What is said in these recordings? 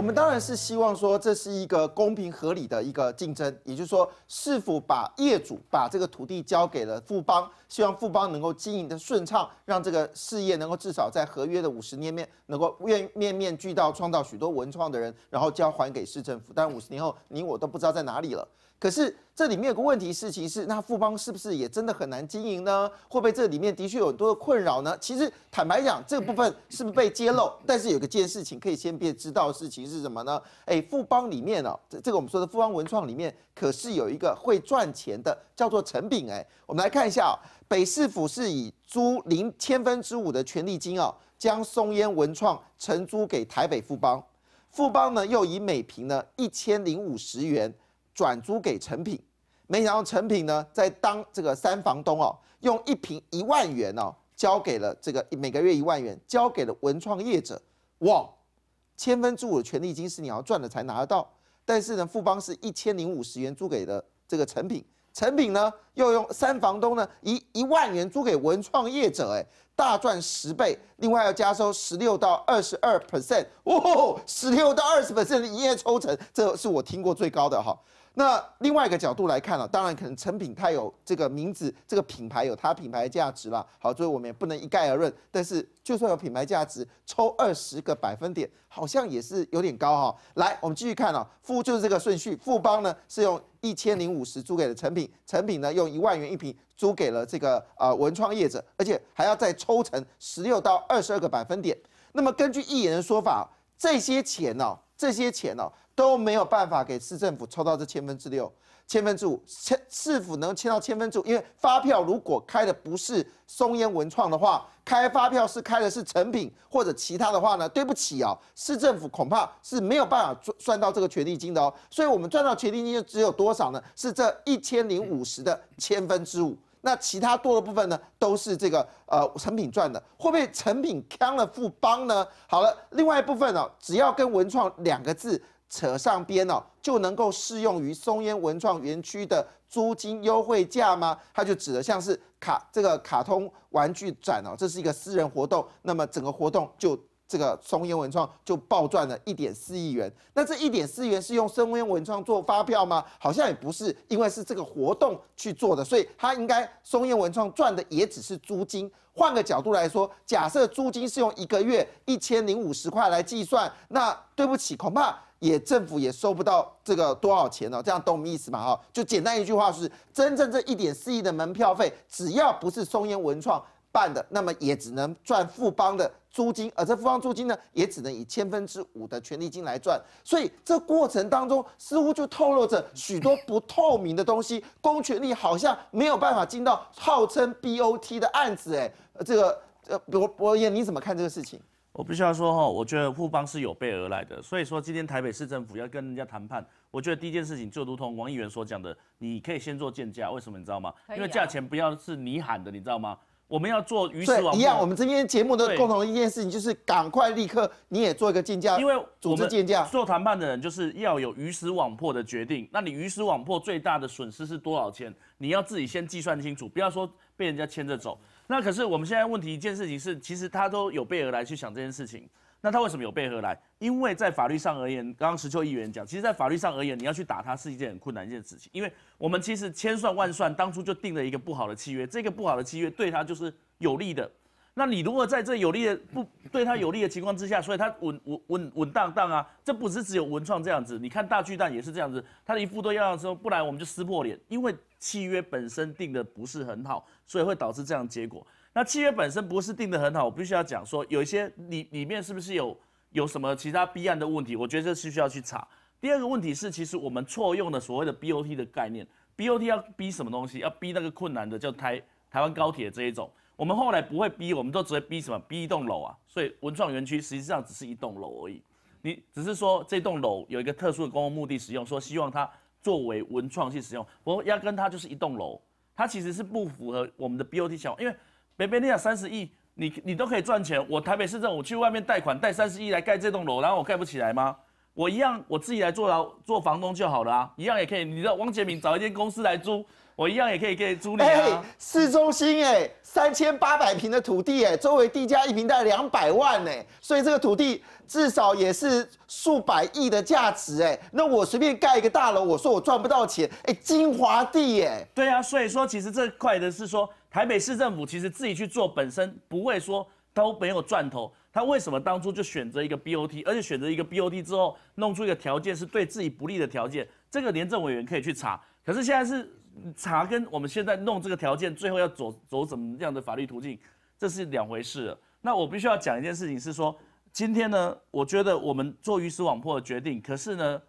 我们当然是希望说这是一个公平合理的一个竞争，也就是说是否把业主把这个土地交给了富邦，希望富邦能够经营的顺畅，让这个事业能够至少在合约的五十年面能够愿面面俱到，创造许多文创的人，然后交还给市政府。但五十年后你我都不知道在哪里了。可是这里面有个问题事情是，那富邦是不是也真的很难经营呢？会不会这里面的确有很多困扰呢？其实坦白讲，这个部分是不是被揭露？但是有个件事情可以先别知道事情。是什么呢？哎，富邦里面哦，这这个我们说的富邦文创里面，可是有一个会赚钱的，叫做成品。哎，我们来看一下，北市府是以租零千分之五的权利金哦，将松烟文创承租给台北富邦，富邦呢又以每平呢一千零五十元转租给成品，没想到成品呢在当这个三房东哦，用一瓶一万元哦交给了这个每个月一万元交给了文创业者，哇！千分之五的权利金是你要赚了才拿得到，但是呢，富邦是一千零五十元租给的这个成品，成品呢又用三房东呢一一万元租给文创业者，哎，大赚十倍，另外要加收十六到二十二 percent，哦，十六到二十 percent 营业抽成，这是我听过最高的哈。那另外一个角度来看啊，当然可能成品它有这个名字，这个品牌有它品牌价值了。好，所以我们也不能一概而论。但是就算有品牌价值，抽二十个百分点，好像也是有点高哈。来，我们继续看哦，富就是这个顺序。富邦呢是用一千零五十租给了成品，成品呢用一万元一瓶租给了这个呃文创业者，而且还要再抽成十六到二十二个百分点。那么根据艺人的说法，这些钱哦，这些钱哦。都没有办法给市政府抽到这千分之六、千分之五，市市否府能签到千分之五，因为发票如果开的不是松烟文创的话，开发票是开的是成品或者其他的话呢？对不起啊，市政府恐怕是没有办法赚算到这个权利金的哦。所以，我们赚到权利金就只有多少呢？是这一千零五十的千分之五。那其他多的部分呢，都是这个呃成品赚的。会不会成品坑了富邦呢？好了，另外一部分哦，只要跟文创两个字。扯上边哦，就能够适用于松烟文创园区的租金优惠价吗？他就指的像是卡这个卡通玩具展哦，这是一个私人活动，那么整个活动就。这个松烟文创就暴赚了一点四亿元，那这一点四亿元是用松烟文创做发票吗？好像也不是，因为是这个活动去做的，所以它应该松烟文创赚的也只是租金。换个角度来说，假设租金是用一个月一千零五十块来计算，那对不起，恐怕也政府也收不到这个多少钱哦？这样懂我意思吗？哈，就简单一句话是：真正这一点四亿的门票费，只要不是松烟文创办的，那么也只能赚富邦的。租金，而这富邦租金呢，也只能以千分之五的权利金来赚，所以这过程当中似乎就透露着许多不透明的东西，公权力好像没有办法进到号称 BOT 的案子，哎，这个呃，博博爷你怎么看这个事情？我必须要说哈，我觉得富邦是有备而来的，所以说今天台北市政府要跟人家谈判，我觉得第一件事情就如同王议员所讲的，你可以先做建价，为什么？你知道吗？因为价钱不要是你喊的，你知道吗？我们要做鱼死网一样，我们今天节目的共同的一件事情就是赶快立刻，你也做一个竞价，因为组织竞价做谈判的人就是要有鱼死网破的决定。那你鱼死网破最大的损失是多少钱？你要自己先计算清楚，不要说被人家牵着走。那可是我们现在问题一件事情是，其实他都有备而来去想这件事情。那他为什么有配合来？因为在法律上而言，刚刚石秋议员讲，其实，在法律上而言，你要去打他是一件很困难一件事情。因为我们其实千算万算，当初就定了一个不好的契约，这个不好的契约对他就是有利的。那你如果在这有利的不对他有利的情况之下，所以他稳稳稳稳当当啊。这不是只有文创这样子，你看大巨蛋也是这样子，他的一副都要说，不然我们就撕破脸。因为契约本身定的不是很好，所以会导致这样结果。那契约本身不是定的很好，我必须要讲说，有一些里里面是不是有有什么其他弊案的问题？我觉得这是需要去查。第二个问题是，其实我们错用的所谓的 BOT 的概念，BOT 要逼什么东西？要逼那个困难的叫台台湾高铁这一种，我们后来不会逼，我们都只会逼什么？逼一栋楼啊。所以文创园区实际上只是一栋楼而已，你只是说这栋楼有一个特殊的公共目的使用，说希望它作为文创去使用，不过压根它就是一栋楼，它其实是不符合我们的 BOT 目，因为。别别，你讲三十亿，你你都可以赚钱。我台北市政府去外面贷款贷三十亿来盖这栋楼，然后我盖不起来吗？我一样，我自己来做牢做房东就好了啊，一样也可以。你知道，王杰明找一间公司来租，我一样也可以给你租你啊。哎，市中心哎，三千八百平的土地哎，周围地价一平带两百万哎，所以这个土地至少也是数百亿的价值哎。那我随便盖一个大楼，我说我赚不到钱哎，精华地哎。对啊，所以说其实这块的是说。台北市政府其实自己去做，本身不会说都没有赚头。他为什么当初就选择一个 BOT，而且选择一个 BOT 之后，弄出一个条件是对自己不利的条件？这个廉政委员可以去查。可是现在是查跟我们现在弄这个条件，最后要走走怎么样的法律途径，这是两回事。那我必须要讲一件事情，是说今天呢，我觉得我们做鱼死网破的决定，可是呢，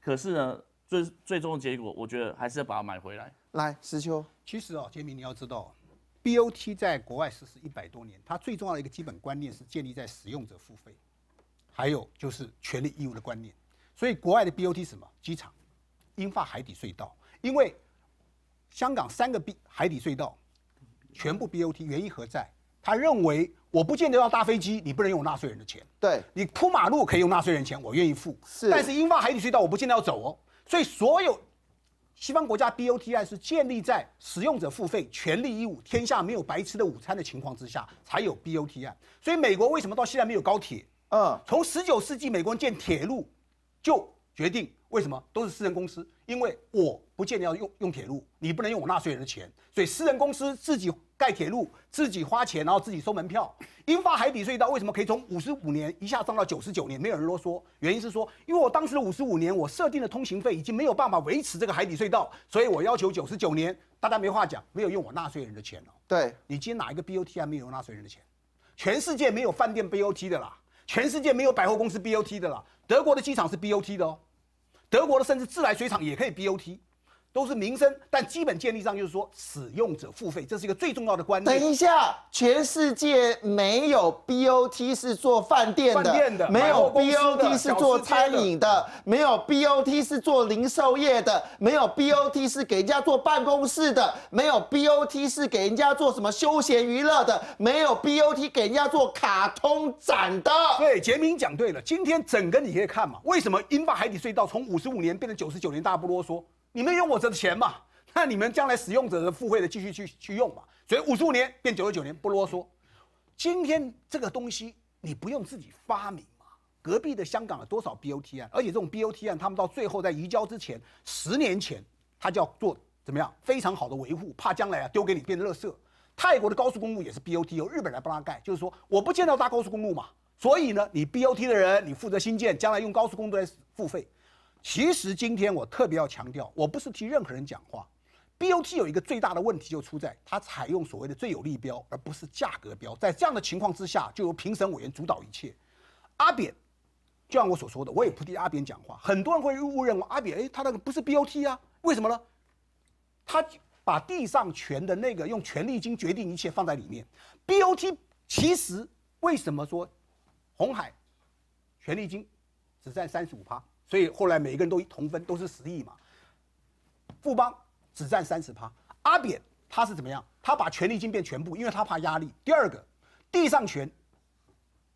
可是呢，最最终的结果，我觉得还是要把它买回来。来，石秋，其实哦，杰明，你要知道。BOT 在国外实施一百多年，它最重要的一个基本观念是建立在使用者付费，还有就是权利义务的观念。所以国外的 BOT 什么机场、英发海底隧道，因为香港三个 B 海底隧道全部 BOT，原因何在？他认为我不见得要搭飞机，你不能用纳税人的钱。对，你铺马路可以用纳税人钱，我愿意付。是，但是英发海底隧道我不见得要走哦。所以所有。西方国家 BOT 案是建立在使用者付费、权利义务、天下没有白吃的午餐的情况之下才有 BOT 案。所以美国为什么到现在没有高铁？嗯，从十九世纪美国人建铁路就决定为什么都是私人公司，因为我不见得要用用铁路，你不能用我纳税人的钱，所以私人公司自己。盖铁路自己花钱，然后自己收门票。英法海底隧道为什么可以从五十五年一下上到九十九年？没有人啰嗦，原因是说，因为我当时的五十五年，我设定的通行费已经没有办法维持这个海底隧道，所以我要求九十九年。大家没话讲，没有用我纳税人的钱哦。对，你今天哪一个 BOT 还没有用纳税人的钱？全世界没有饭店 BOT 的啦，全世界没有百货公司 BOT 的啦。德国的机场是 BOT 的哦，德国的甚至自来水厂也可以 BOT。都是民生，但基本建立上就是说使用者付费，这是一个最重要的观念。等一下，全世界没有 BOT 是做饭店的，没有 BOT 是做餐饮的，没有 BOT 是做零售业的，没有 BOT 是给人家做办公室的，没有 BOT 是给人家做什么休闲娱乐的，没有 BOT 给人家做卡通展的。对，杰明讲对了，今天整个你可以看嘛，为什么英法海底隧道从五十五年变成九十九年？大家不啰嗦。你们用我这钱嘛？那你们将来使用者的付费的继续去去用嘛？所以五十五年变九十九年不啰嗦。今天这个东西你不用自己发明嘛？隔壁的香港多少 BOT 案？而且这种 BOT 案，他们到最后在移交之前，十年前他就要做怎么样？非常好的维护，怕将来啊丢给你变垃圾。泰国的高速公路也是 BOT，由日本来帮他盖，就是说我不建到大高速公路嘛。所以呢，你 BOT 的人你负责新建，将来用高速公路来付费。其实今天我特别要强调，我不是替任何人讲话。BOT 有一个最大的问题，就出在它采用所谓的最有利标，而不是价格标。在这样的情况之下，就由评审委员主导一切。阿扁，就像我所说的，我也不替阿扁讲话。很多人会误认为阿扁，哎，他那个不是 BOT 啊？为什么呢？他把地上权的那个用权力金决定一切放在里面。BOT 其实为什么说红海权力金只占三十五趴？所以后来每一个人都同分，都是十亿嘛。富邦只占三十趴，阿扁他是怎么样？他把权已金变全部，因为他怕压力。第二个，地上权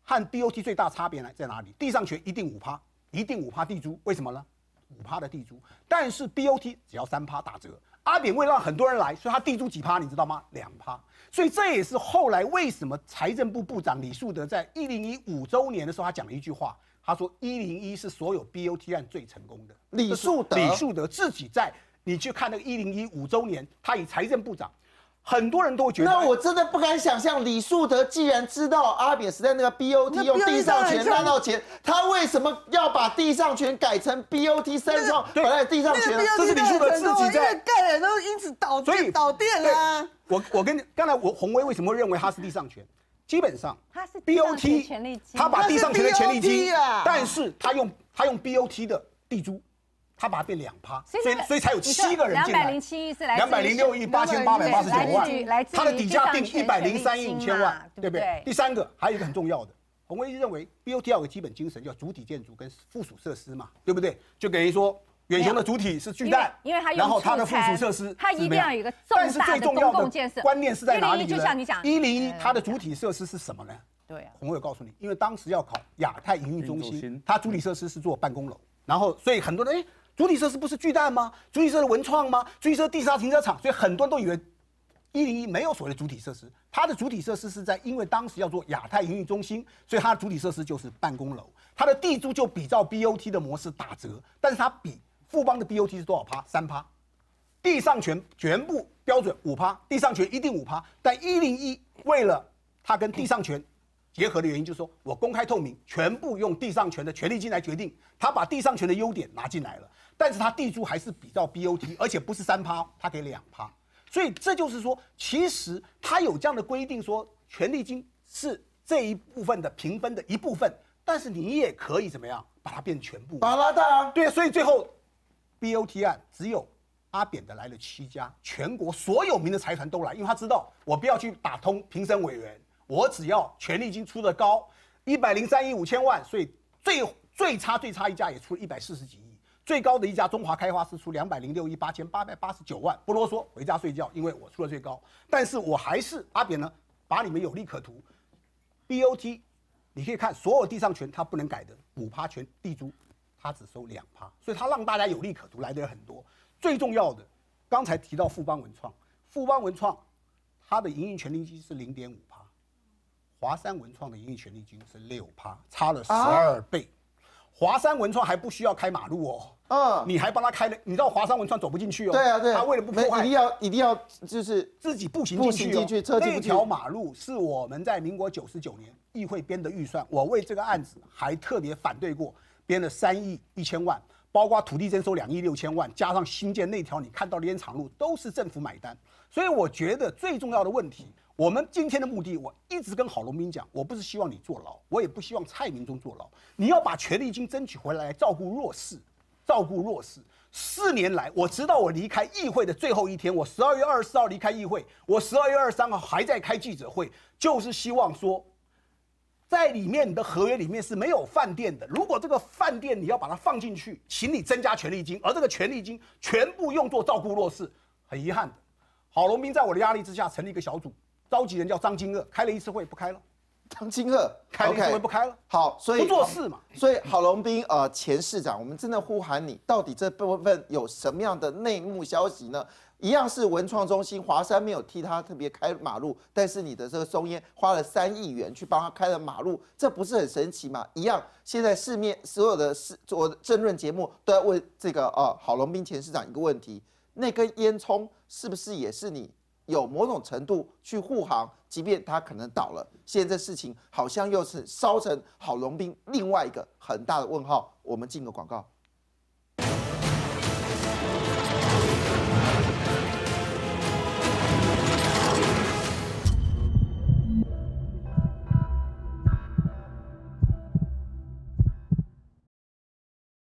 和 BOT 最大差别呢在哪里？地上权一定五趴，一定五趴地租，为什么呢？五趴的地租，但是 BOT 只要三趴打折。阿扁为了让很多人来，所以他地租几趴，你知道吗？两趴。所以这也是后来为什么财政部部长李树德在一零一五周年的时候，他讲了一句话。他说：“一零一是所有 BOT 案最成功的。”李树德，李树德自己在你去看那个一零一五周年，他以财政部长，很多人都觉得。那我真的不敢想象，李树德既然知道阿扁时代那个 BOT 用地上权拿到钱，他为什么要把地上权改成 BOT 三创？对，地上权，这是李树德自己在干的，都因此导以导电了。我我跟刚才我洪威为什么认为他是地上权？基本上，它是 BOT 潜力金，他把地上钱的潜力金，但是他用他用 BOT 的地租，他把它变两趴，所以所以才有七个人进来，两百零七亿是来，两百零六亿八千八百八十九万，他的底价定一百零三亿千万，对不对？第三个，还有一个很重要的，洪威认为 BOT 有个基本精神，叫主体建筑跟附属设施嘛，对不对？就等于说。远行的主体是巨蛋，然后它的附属设施，它一定要有一个重大的公共建设。观念是在哪里？就像你讲，一零一它的主体设施是什么呢？对啊，红伟告诉你，因为当时要考亚太营运中心，它主体设施是做办公楼，然后所以很多人哎，主体设施不是巨蛋吗？主体设施文创吗？主体设施地下停车场？所以很多人都以为一零一没有所谓的主体设施，它的主体设施是在因为当时要做亚太营运中心，所以它的主体设施就是办公楼，它的地租就比照 B O T 的模式打折，但是它比。富邦的 BOT 是多少趴？三趴，地上权全部标准五趴，地上权一定五趴。但一零一为了它跟地上权结合的原因，就是说我公开透明，全部用地上权的权利金来决定。他把地上权的优点拿进来了，但是他地租还是比较 BOT，而且不是三趴，他给两趴。所以这就是说，其实他有这样的规定，说权利金是这一部分的评分的一部分，但是你也可以怎么样把它变全部，把它大啊。对，所以最后。BOT 案只有阿扁的来了七家，全国所有民的财团都来，因为他知道我不要去打通评审委员，我只要权力金出的高，一百零三亿五千万，所以最最差最差一家也出了一百四十几亿，最高的一家中华开发是出两百零六亿八千八百八十九万，不啰嗦回家睡觉，因为我出了最高，但是我还是阿扁呢，把你们有利可图，BOT 你可以看所有地上权他不能改的，五趴权地租。他只收两趴，所以他让大家有利可图来的也很多。最重要的，刚才提到富邦文创，富邦文创，它的营运权利金是零点五趴，华山文创的营运权利金是六趴，差了十二倍。华山文创还不需要开马路哦，嗯，你还帮他开了？你知道华山文创走不进去哦，对啊，对，他为了不破坏，一定要一定要就是自己步行进去。步行进去，条马路是我们在民国九十九年议会编的预算，我为这个案子还特别反对过。编了三亿一千万，包括土地征收两亿六千万，加上新建那条你看到的延长路，都是政府买单。所以我觉得最重要的问题，我们今天的目的，我一直跟郝龙斌讲，我不是希望你坐牢，我也不希望蔡明忠坐牢，你要把权力金争取回来，照顾弱势，照顾弱势。四年来，我直到我离开议会的最后一天，我十二月二十四号离开议会，我十二月二十三号还在开记者会，就是希望说。在里面你的合约里面是没有饭店的。如果这个饭店你要把它放进去，请你增加权利金，而这个权利金全部用作照顾弱势，很遗憾的。郝龙斌在我的压力之下成立一个小组，召集人叫张金鹤，开了一次会不开了。张金鹤开了一次会不开了。好，所以不做事嘛。所以郝龙斌呃前市长，我们真的呼喊你，到底这部分有什么样的内幕消息呢？一样是文创中心，华山没有替他特别开马路，但是你的这个松烟花了三亿元去帮他开了马路，这不是很神奇吗？一样，现在市面所有的市做政论节目都要问这个呃郝龙斌前市长一个问题，那根烟囱是不是也是你有某种程度去护航？即便它可能倒了，现在事情好像又是烧成郝龙斌另外一个很大的问号。我们进个广告。